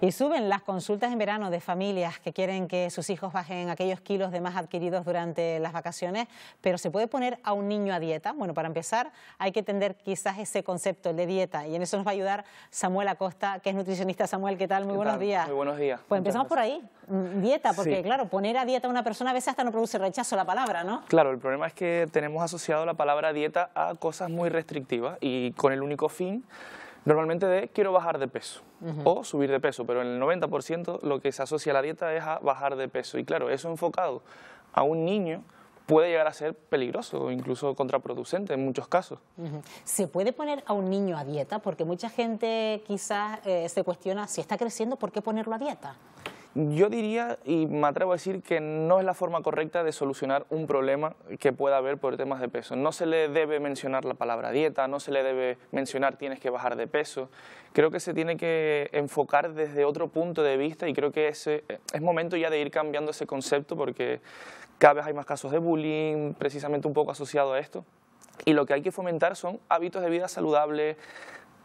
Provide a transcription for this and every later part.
Y suben las consultas en verano de familias que quieren que sus hijos bajen aquellos kilos de más adquiridos durante las vacaciones, pero ¿se puede poner a un niño a dieta? Bueno, para empezar hay que entender quizás ese concepto de dieta y en eso nos va a ayudar Samuel Acosta, que es nutricionista. Samuel, ¿qué tal? Muy buenos días. Muy buenos días. Pues empezamos por ahí, dieta, porque claro, poner a dieta a una persona a veces hasta no produce rechazo la palabra, ¿no? Claro, el problema es que tenemos asociado la palabra dieta a cosas muy restrictivas y con el único fin Normalmente de quiero bajar de peso o subir de peso, pero en el 90% lo que se asocia a la dieta es a bajar de peso. Y claro, eso enfocado a un niño puede llegar a ser peligroso o incluso contraproducente en muchos casos. ¿Se puede poner a un niño a dieta? Porque mucha gente quizás eh, se cuestiona si está creciendo, ¿por qué ponerlo a dieta? Yo diría, y me atrevo a decir, que no es la forma correcta de solucionar un problema que pueda haber por temas de peso. No se le debe mencionar la palabra dieta, no se le debe mencionar tienes que bajar de peso. Creo que se tiene que enfocar desde otro punto de vista y creo que es momento ya de ir cambiando ese concepto porque cada vez hay más casos de bullying, precisamente un poco asociado a esto. Y lo que hay que fomentar son hábitos de vida saludables,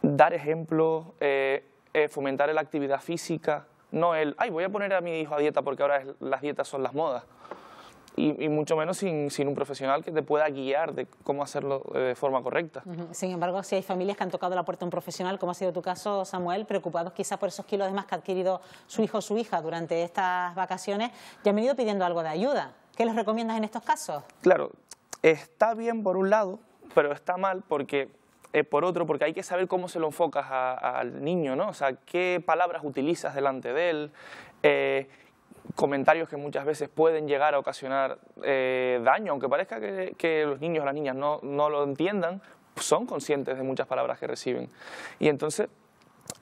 dar ejemplos, eh, eh, fomentar la actividad física, no el, ay, voy a poner a mi hijo a dieta porque ahora las dietas son las modas. Y, mucho menos sin, un profesional que te pueda guiar de cómo hacerlo eh, de forma correcta. Sin embargo, si hay familias que han tocado la puerta a un profesional, como ha sido tu caso, Samuel, preocupados quizás por esos kilos de más que ha adquirido su hijo o su hija durante estas vacaciones, ya han venido pidiendo algo de ayuda. ¿Qué les recomiendas en estos casos? Claro, está bien por un lado, pero está mal porque eh, por otro, porque hay que saber cómo se lo enfocas al niño, ¿no? O sea, qué palabras utilizas delante de él, eh, comentarios que muchas veces pueden llegar a ocasionar eh, daño, aunque parezca que, los niños o las niñas no, no lo entiendan, son conscientes de muchas palabras que reciben. Y entonces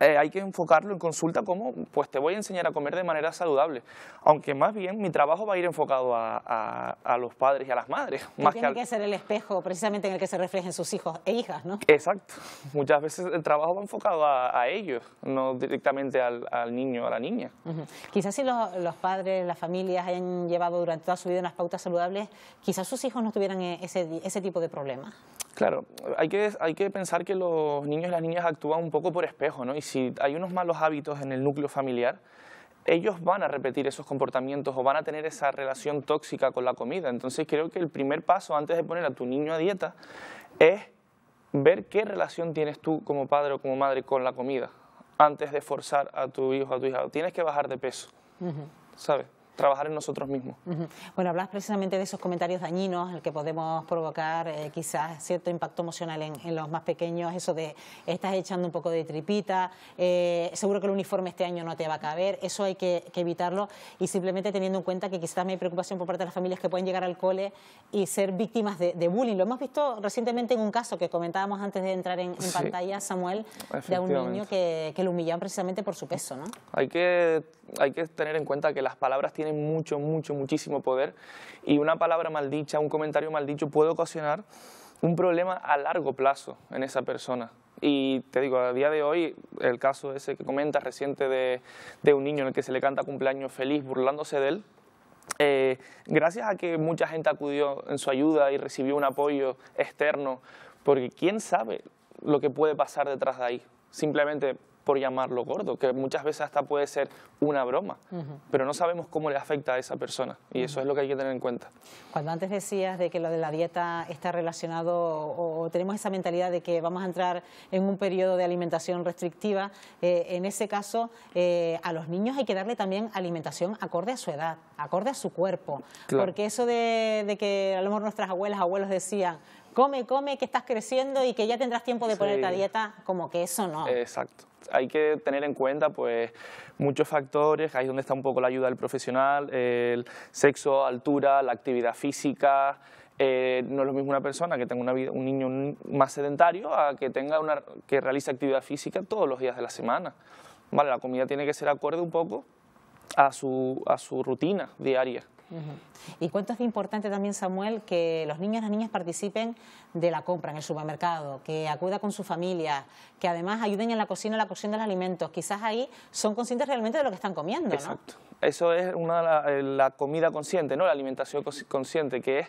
eh, hay que enfocarlo en consulta como, pues te voy a enseñar a comer de manera saludable. Aunque más bien mi trabajo va a ir enfocado a, los padres y a las madres. tiene que, ser el espejo precisamente en el que se reflejen sus hijos e hijas, ¿no? Exacto. Muchas veces el trabajo va enfocado a, ellos, no directamente al, niño o a la niña. Quizás si los, padres, las familias hayan llevado durante toda su vida unas pautas saludables, quizás sus hijos no tuvieran eh, ese, ese tipo de problemas. Claro, hay que, que pensar que los niños y las niñas actúan un poco por espejo, ¿no? Y si hay unos malos hábitos en el núcleo familiar, ellos van a repetir esos comportamientos o van a tener esa relación tóxica con la comida. Entonces creo que el primer paso antes de poner a tu niño a dieta es ver qué relación tienes tú como padre o como madre con la comida antes de forzar a tu hijo o a tu hija. Tienes que bajar de peso, ¿sabes? trabajar en nosotros mismos. Bueno, hablas precisamente de esos comentarios dañinos, el que podemos provocar eh, quizás cierto impacto emocional en, los más pequeños, eso de estás echando un poco de tripita, eh, seguro que el uniforme este año no te va a caber, eso hay que, evitarlo y simplemente teniendo en cuenta que quizás me hay preocupación por parte de las familias que pueden llegar al cole y ser víctimas de, bullying. Lo hemos visto recientemente en un caso que comentábamos antes de entrar en, pantalla, Samuel, de un niño que, que lo humillaban precisamente por su peso, ¿no? Hay que hay que tener en cuenta que las palabras tienen mucho, mucho, muchísimo poder y una palabra mal un comentario maldicho puede ocasionar un problema a largo plazo en esa persona. Y te digo, a día de hoy, el caso ese que comentas reciente de, un niño en el que se le canta cumpleaños feliz burlándose de él, eh, gracias a que mucha gente acudió en su ayuda y recibió un apoyo externo, porque quién sabe lo que puede pasar detrás de ahí simplemente por llamarlo gordo, que muchas veces hasta puede ser una broma, pero no sabemos cómo le afecta a esa persona y eso es lo que hay que tener en cuenta. Cuando antes decías de que lo de la dieta está relacionado o, tenemos esa mentalidad de que vamos a entrar en un periodo de alimentación restrictiva, eh, en ese caso eh, a los niños hay que darle también alimentación acorde a su edad, acorde a su cuerpo, porque eso de, de que a lo mejor nuestras abuelas, abuelos decían, come, come, que estás creciendo y que ya tendrás tiempo de poner ponerte dieta, como que eso no. Exacto. Hay que tener en cuenta pues muchos factores, ahí es donde está un poco la ayuda del profesional, el sexo, altura, la actividad física, eh, no es lo mismo una persona que tenga un niño más sedentario a que tenga una que realice actividad física todos los días de la semana. Vale, la comida tiene que ser acorde un poco a su rutina diaria. ¿Y cuánto es importante también, Samuel, que los niños y las niñas participen de la compra en el supermercado, que acuda con su familia, que además ayuden en la cocina, en la cocción de los alimentos? Quizás ahí son conscientes realmente de lo que están comiendo, ¿no? Exacto. Eso es una, eh, la, comida consciente, ¿no? La alimentación consciente, que es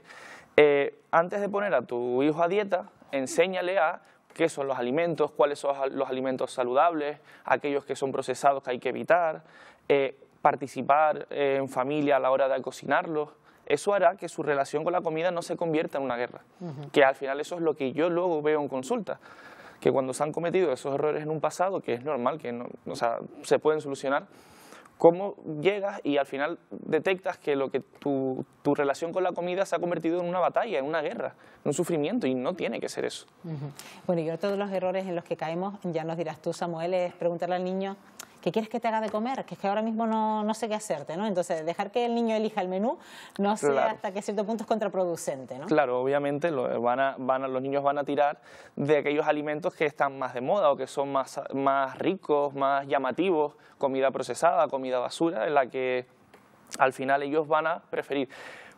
eh, antes de poner a tu hijo a dieta, enséñale a qué son los alimentos, cuáles son los alimentos saludables, aquellos que son procesados que hay que evitar, eh, participar eh, en familia a la hora de cocinarlos, eso hará que su relación con la comida no se convierta en una guerra, que al final eso es lo que yo luego veo en consulta, que cuando se han cometido esos errores en un pasado, que es normal, que no, se pueden solucionar, cómo llegas y al final detectas que, lo que tu, relación con la comida se ha convertido en una batalla, en una guerra, en un sufrimiento, y no tiene que ser eso. Bueno, y otro todos los errores en los que caemos, ya nos dirás tú, Samuel, es preguntarle al niño, ¿qué quieres que te haga de comer? Que es que ahora mismo no, no sé qué hacerte, ¿no? Entonces, dejar que el niño elija el menú no sé hasta que cierto punto es contraproducente, ¿no? Claro, obviamente van a, van los niños van a tirar de aquellos alimentos que están más de moda o que son más, más ricos, más llamativos, comida procesada, comida basura, en la que al final ellos van a preferir.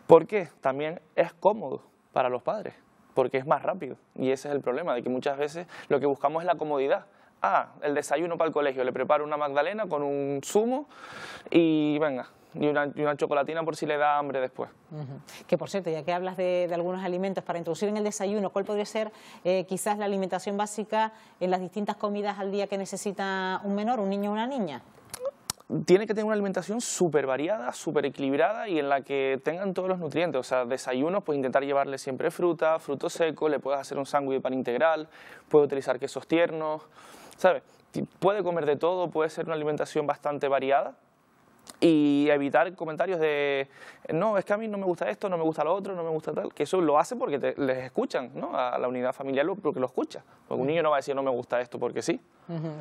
¿Por qué? también es cómodo para los padres, porque es más rápido. Y ese es el problema, de que muchas veces lo que buscamos es la comodidad ah, el desayuno para el colegio, le preparo una magdalena con un zumo y venga, y una, chocolatina por si le da hambre después. Que por cierto, ya que hablas de, algunos alimentos para introducir en el desayuno, ¿cuál podría ser eh, quizás la alimentación básica en las distintas comidas al día que necesita un menor, un niño o una niña? Tiene que tener una alimentación súper variada, súper equilibrada y en la que tengan todos los nutrientes. O sea, desayuno pues intentar llevarle siempre fruta, fruto seco, le puedes hacer un sándwich de pan integral, puede utilizar quesos tiernos. ¿sabes? Puede comer de todo, puede ser una alimentación bastante variada, y evitar comentarios de no, es que a mí no me gusta esto, no me gusta lo otro, no me gusta tal, que eso lo hace porque les escuchan, ¿no? A la unidad familiar porque lo escucha, un niño no va a decir no me gusta esto porque sí.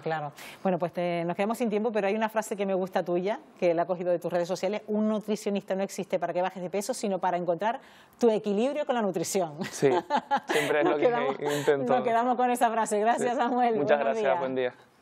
claro. Bueno, pues nos quedamos sin tiempo, pero hay una frase que me gusta tuya, que la ha cogido de tus redes sociales, un nutricionista no existe para que bajes de peso, sino para encontrar tu equilibrio con la nutrición. Sí, siempre es lo que Nos quedamos con esa frase. Gracias, Samuel. Muchas gracias, buen día.